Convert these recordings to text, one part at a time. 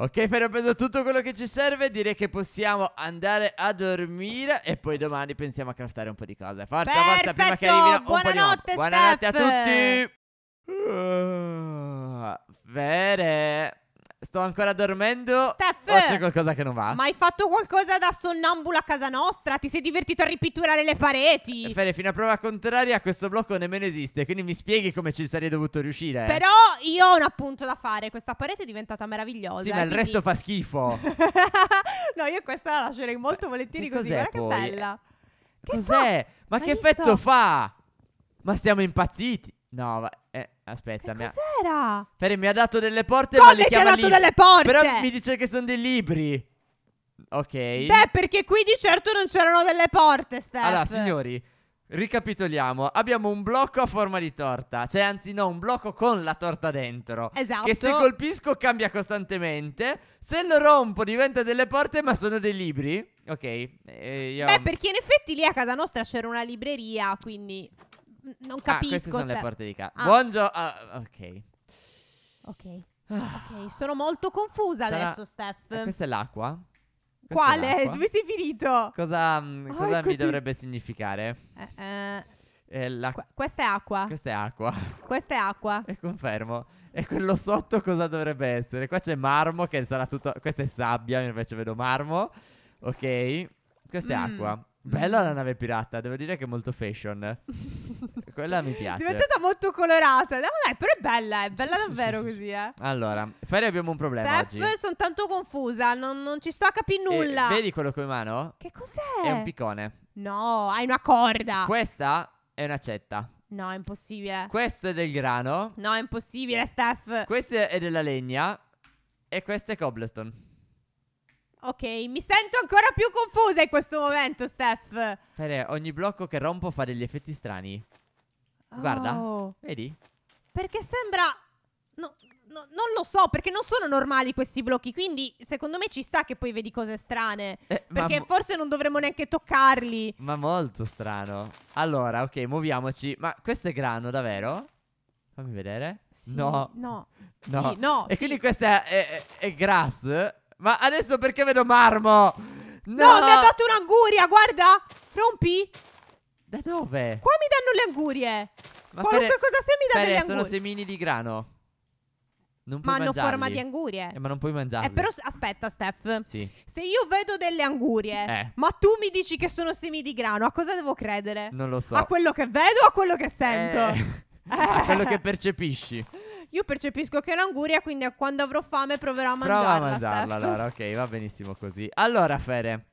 Ok, però preso tutto quello che ci serve, direi che possiamo andare a dormire e poi domani pensiamo a craftare un po' di cose. Forza, Perfetto! forza, prima che arrivino un Buonanotte, po' di Buonanotte, Steph! Buonanotte a tutti! Uh, vere... Sto ancora dormendo. Steph, o c'è qualcosa che non va? Ma hai fatto qualcosa da sonnambulo a casa nostra? Ti sei divertito a ripitturare le pareti? Eh, Fede, fino a prova contraria, questo blocco nemmeno esiste. Quindi mi spieghi come ci sarei dovuto riuscire. Però io ho un appunto da fare. Questa parete è diventata meravigliosa. Sì, ma il eh, quindi... resto fa schifo. no, io questa la lascerei molto eh, volentieri che così. Guarda poi? che bella. Che cos'è? Fa? Ma Hai che visto? effetto fa? Ma stiamo impazziti. No, va. Eh. Aspetta, mi ha... cos'era? Ferri mi ha dato delle porte, Come ma le ti ha dato lib- delle porte? Però mi dice che sono dei libri. Ok. Beh, perché qui di certo non c'erano delle porte, Steph. Allora, signori, Ricapitoliamo, abbiamo un blocco a forma di torta, cioè anzi no, un blocco con la torta dentro. Esatto. Che se colpisco cambia costantemente, se lo rompo diventa delle porte ma sono dei libri. Ok. Eh, io... Beh, perché in effetti lì a casa nostra c'era una libreria, quindi non capisco. Ah, queste sono se... le porte di casa. Ah. Buongiorno. Ah, ok. Ok. Ah. Ok, sono molto confusa Sarà... adesso, Steph. Eh, questa è l'acqua? Questa Quale? È l'acqua. Dove sei finito? Cosa, oh, cosa ecco mi ti... dovrebbe significare? Eh, eh. eh Qu- questa è acqua. Questa è acqua. Questa è acqua. e confermo. E quello sotto cosa dovrebbe essere? Qua c'è marmo che sarà tutto... Questa è sabbia, invece vedo marmo. Ok. Questa mm. è acqua. Mm. Bella la nave pirata, devo dire che è molto fashion. Quella mi piace. È diventata molto colorata. No, dai, però è bella, è bella davvero così, eh. Allora, Ferri abbiamo un problema Steph, oggi. sono tanto confusa, non, non, ci sto a capire nulla. E vedi quello con mano? Che cos'è? È un piccone. No, hai una corda. Questa è un'accetta. No, è impossibile. Questo è del grano. No, è impossibile, Steph. Questo è della legna. E questo è cobblestone. Ok, mi sento ancora più confusa in questo momento, Steph. Fede, ogni blocco che rompo fa degli effetti strani. Oh. Guarda, vedi? Perché sembra... No, no, non lo so, perché non sono normali questi blocchi, quindi secondo me ci sta che poi vedi cose strane. Eh, perché forse non dovremmo neanche toccarli. Ma molto strano. Allora, ok, muoviamoci. Ma questo è grano, davvero? Fammi vedere. Sì, no. No. No. Sì, no e sì. quindi questo è, è, è grass. Ma adesso perché vedo marmo? No, no mi ha dato un'anguria, guarda. Rompi. Da dove? Qua mi danno le angurie. Ma Qualunque per, cosa sia mi danno le angurie. sono semini di grano. Non ma hanno forma di angurie. Eh, ma non puoi mangiare. Eh, però aspetta, Steph. Sì. Se io vedo delle angurie, eh. ma tu mi dici che sono semi di grano, a cosa devo credere? Non lo so. A quello che vedo o a quello che sento? Eh. a quello che eh. percepisci. Io percepisco che è l'anguria, quindi quando avrò fame proverò a mangiarla. Prova a mangiarla, allora, Ok, va benissimo così. Allora, Fere.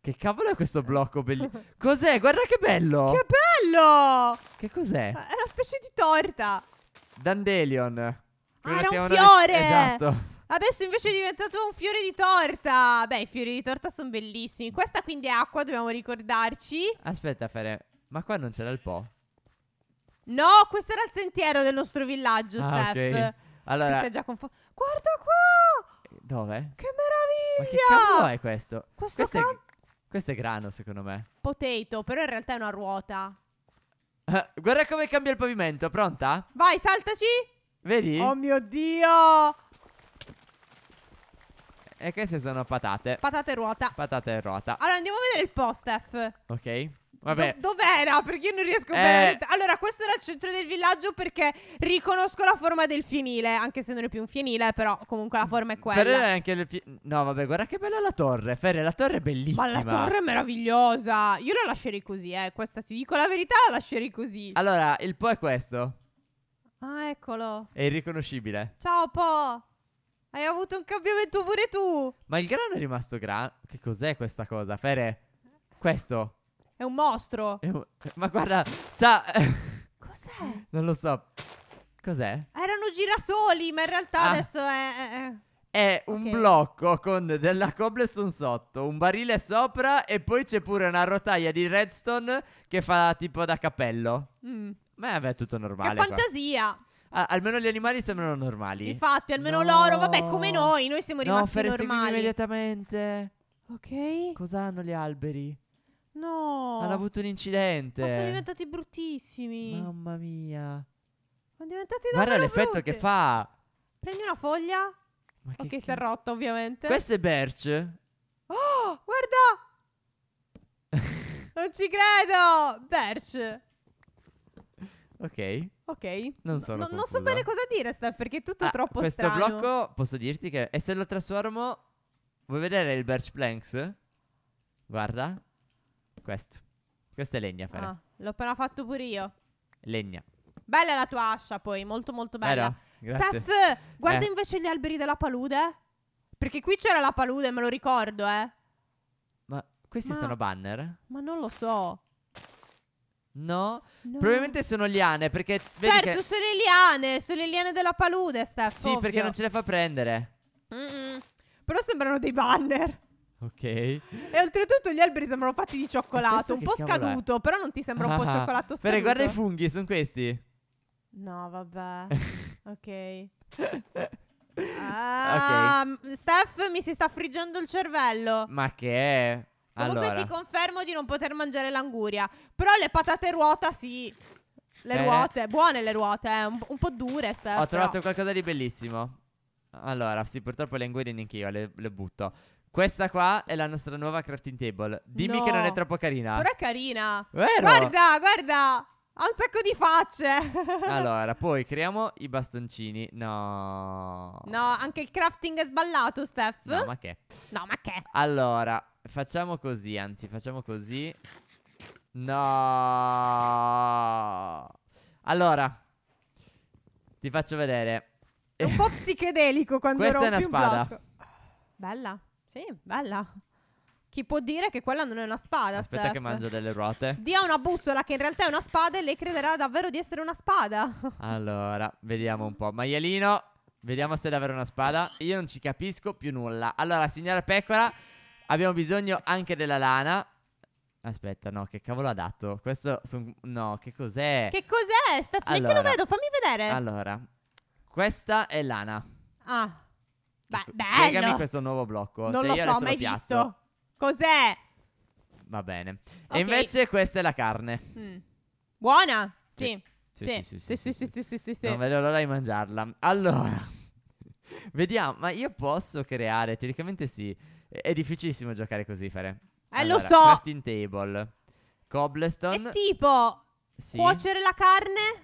Che cavolo è questo blocco bellissimo? Cos'è? Guarda che bello! Che bello! Che cos'è? Eh, è una specie di torta. Dandelion. Ah, era un fiore! Una... Esatto. Adesso invece è diventato un fiore di torta. Beh, i fiori di torta sono bellissimi. Questa quindi è acqua, dobbiamo ricordarci. Aspetta, Fere, ma qua non c'era il po'? No, questo era il sentiero del nostro villaggio, ah, Steph. Okay. Allora... Mi già confo- Guarda qua! Eh, dove? Che meraviglia! Ma che cavolo è questo? Questo, questo, cam- è, questo è grano, secondo me. Potato, però in realtà è una ruota. Ah, guarda come cambia il pavimento, pronta? Vai, saltaci! Vedi? Oh mio Dio! E queste sono patate. Patate e ruota. Patate e ruota. Allora andiamo a vedere il po', Steph. Ok. Vabbè. Do- dov'era? Perché io non riesco a eh. Veramente... Allora, questo era il centro del villaggio perché riconosco la forma del fienile, anche se non è più un fienile, però comunque la forma è mm, quella. Però è anche le fi- No, vabbè, guarda che bella la torre. Ferre, la torre è bellissima. Ma la torre è meravigliosa. Io la lascerei così, eh. Questa ti dico la verità, la lascerei così. Allora, il Po è questo. Ah, eccolo. È irriconoscibile. Ciao, Po. Hai avuto un cambiamento pure tu. Ma il grano è rimasto grano. Che cos'è questa cosa, Fere? Questo. È un mostro. È un... Cioè, ma guarda, sta... Cos'è? Non lo so. Cos'è? Erano girasoli, ma in realtà ah. adesso è... è... un okay. blocco con della cobblestone sotto, un barile sopra e poi c'è pure una rotaia di redstone che fa tipo da cappello. Mm. Ma è tutto normale. Che fantasia! Qua. Ah, almeno gli animali sembrano normali. Infatti, almeno no. loro, vabbè, come noi, noi siamo rimasti no, normali. No, immediatamente. Ok. Cos'hanno gli alberi? No. Hanno avuto un incidente. Ma sono diventati bruttissimi. Mamma mia. Sono diventati davvero Guarda l'effetto brutte. che fa. Prendi una foglia. Ma che ok, si è rotta ovviamente. Questo è Birch. Oh, guarda. non ci credo. Birch. Ok. Ok. Non, sono no, non so bene cosa dire, Steph, perché è tutto ah, troppo questo strano. Questo blocco, posso dirti che... E se lo trasformo... Vuoi vedere il Birch Planks? Guarda. Questo. Questo è legna, Fere. Ah, l'ho appena fatto pure io. Legna. Bella la tua ascia, poi, molto molto bella. Vero? Steph, guarda eh. invece gli alberi della palude. Perché qui c'era la palude, me lo ricordo, eh. Ma questi ma... sono banner? Ma non lo so. No? no. Probabilmente sono liane perché Certo, che... sono le liane, sono le liane della palude, Steph. Sì, ovvio. perché non ce le fa prendere. Mm-mm. Però sembrano dei banner. Ok. E oltretutto gli alberi sembrano fatti di cioccolato, un po' scaduto, è? però non ti sembra un ah, po' ah. cioccolato scaduto. Bene, guarda i funghi, sono questi. No, vabbè. ok. Ah, okay. Ehm, Steph, mi si sta friggendo il cervello. Ma che è? Comunque allora. ti confermo di non poter mangiare l'anguria. Però le patate ruota sì. Le Bene. ruote, buone le ruote, eh. un, un, po' dure. Steph, Ho trovato però. qualcosa di bellissimo. Allora, sì, purtroppo le angurie neanche io le, le butto. Questa qua è la nostra nuova crafting table. Dimmi no. che non è troppo carina. Però è carina. Vero? Guarda, guarda. Ha un sacco di facce. allora, poi creiamo i bastoncini. No. No, anche il crafting è sballato, Steph. No, ma che? No, ma che? Allora, facciamo così, anzi, facciamo così. No. Allora, ti faccio vedere. È un po' psichedelico quando Questa è una spada. Blocco. Bella. Sì, bella. Chi può dire che quella non è una spada? Aspetta Steph? che mangio delle ruote. Dia una bussola che in realtà è una spada e lei crederà davvero di essere una spada. allora, vediamo un po'. Maialino, vediamo se è davvero una spada. Io non ci capisco più nulla. Allora, signora Pecora, abbiamo bisogno anche della lana. Aspetta, no, che cavolo ha dato? Questo son... No, che cos'è? Che cos'è, Stefano? Allora, che lo vedo, fammi vedere. Allora, questa è lana. Ah. Beh, Spiegami bello. questo nuovo blocco. Non cioè, lo so, mai piazzo. visto. Cos'è? Va bene. Okay. E invece questa è la carne. Mm. Buona? Sì. Sì, sì, sì, sì, sì, sì, sì, Non vedo l'ora di mangiarla. Allora, vediamo, ma io posso creare, teoricamente sì. È difficilissimo giocare così, fare. Eh, allora, lo so. Crafting table. Cobblestone. È tipo sì. cuocere la carne?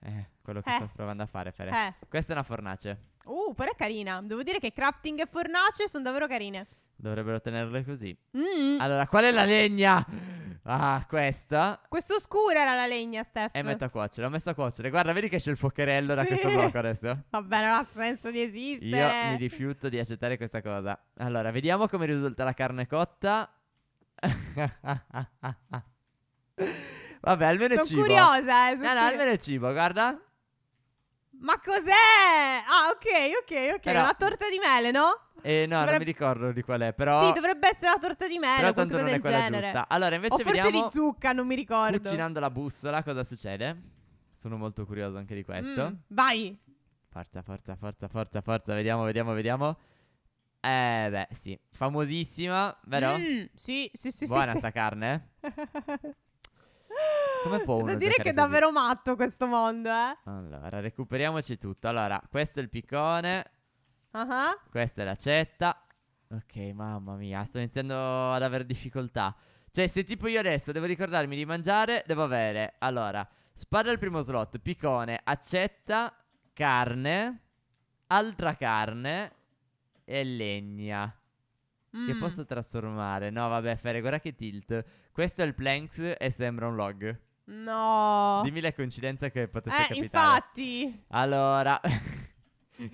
Eh, quello che eh. sto provando a fare, Fare. Eh. Questa è una fornace. Uh, però è carina. Devo dire che crafting e fornace sono davvero carine. Dovrebbero tenerle così. Mm. Allora, qual è la legna? Ah, questa. Questo oscura era la legna, Steph. E eh, metto a cuocere. L'ho messo a cuocere. Guarda, vedi che c'è il fuocherello da questo blocco adesso. Vabbè, non ha senso di esistere. Io mi rifiuto di accettare questa cosa. Allora, vediamo come risulta la carne cotta. Vabbè, almeno sono è cibo. Curiosa, eh, sono no, curiosa, No, no, almeno è cibo, guarda. Ma cos'è? Ah, ok, ok, ok. Era... Una torta di mele, no? Eh, no, Dovrebbe... non mi ricordo di qual è, però. Sì, dovrebbe essere la torta di mele. Però tanto non è quella genere. giusta. Allora, invece o forse vediamo. di zucca, non mi ricordo. Cucinando la bussola, cosa succede? Sono molto curioso anche di questo. Mm, vai. Forza, forza, forza, forza, forza. Vediamo, vediamo, vediamo. Eh, beh, sì. Famosissima, vero? Mm, sì, sì, sì. Buona sì, sta sì. carne. Come può C'è cioè, da dire che è così? davvero matto questo mondo, eh? Allora, recuperiamoci tutto. Allora, questo è il piccone. Uh-huh. Questa è l'accetta. Ok, mamma mia, sto iniziando ad avere difficoltà. Cioè, se tipo io adesso devo ricordarmi di mangiare, devo avere. Allora, spada al primo slot, piccone, accetta, carne, altra carne e legna. Che mm. posso trasformare? No, vabbè, Fere, guarda che tilt. Questo è il planks e sembra un log. No. Dimmi la coincidenza che potesse eh, capitare. infatti. Allora...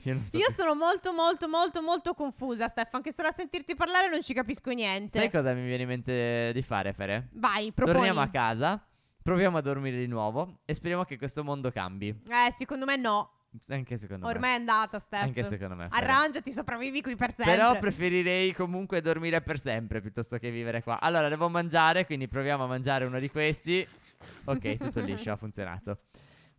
Io, so Io sono molto, molto, molto, molto confusa, Stefano. Anche solo a sentirti parlare non ci capisco niente. Sai cosa mi viene in mente di fare, Fere? Vai, proponi. Torniamo a casa, proviamo a dormire di nuovo e speriamo che questo mondo cambi. Eh, secondo me no. Anche secondo Ormai me. Ormai è andata, Steph. Anche secondo me. Arrangiati, sopravvivi qui per sempre. Però preferirei comunque dormire per sempre piuttosto che vivere qua. Allora, devo mangiare, quindi proviamo a mangiare uno di questi. Ok, tutto liscio, ha funzionato.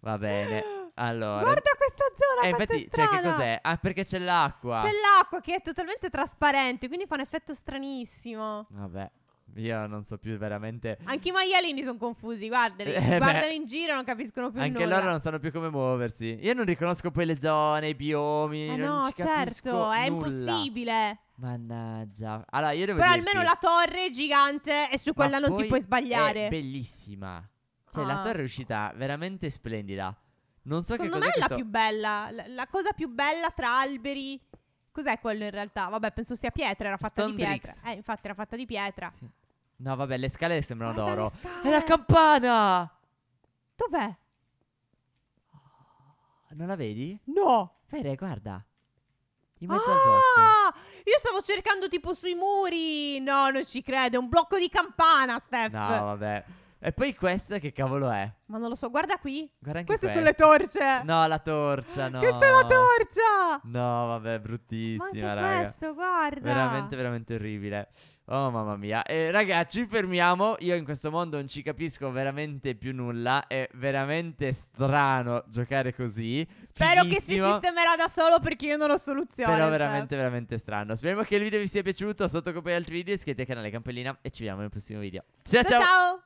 Va bene. Allora. Guarda questa zona, eh, infatti, cioè, che cos'è? Ah, perché c'è l'acqua. C'è l'acqua che è totalmente trasparente, quindi fa un effetto stranissimo. Vabbè. Io non so più veramente. Anche i maialini sono confusi, guardali. Eh, guardano beh, in giro, non capiscono più anche nulla. Anche loro non sanno più come muoversi. Io non riconosco poi le zone, i biomi. Eh no, certo, è nulla. impossibile. Mannaggia. Allora, io devo Però dirti... almeno la torre è gigante e su quella non ti puoi sbagliare. È bellissima. Cioè, ah. la torre è uscita veramente splendida. Non so Secondo che cosa. Secondo me è la più bella. La, la cosa più bella tra alberi. Cos'è quello in realtà? Vabbè, penso sia pietra, era fatta Stone di pietra. Bricks. Eh, infatti era fatta di pietra. Sì. No, vabbè, le scale sembrano Guarda d'oro. È la campana! Dov'è? Ah, non la vedi? No! Fere, guarda. In mezzo ah, al bosco. Io stavo cercando tipo sui muri. No, non ci credo. È un blocco di campana, Steph. No, vabbè. E poi questa che cavolo è? Ma non lo so, guarda qui. Guarda anche Queste Queste sono le torce. No, la torcia, no. Questa è la torcia. No, vabbè, bruttissima, Ma anche raga. questo, guarda. Veramente, veramente orribile. Oh mamma mia, eh, ragazzi fermiamo, io in questo mondo non ci capisco veramente più nulla, è veramente strano giocare così Spero Fighissimo. che si sistemerà da solo perché io non ho soluzione Però cioè. veramente Steph. veramente strano, speriamo che il video vi sia piaciuto, sotto copia altri video, iscrivetevi al canale Campellina e ci vediamo nel prossimo video Ciao ciao, ciao. ciao.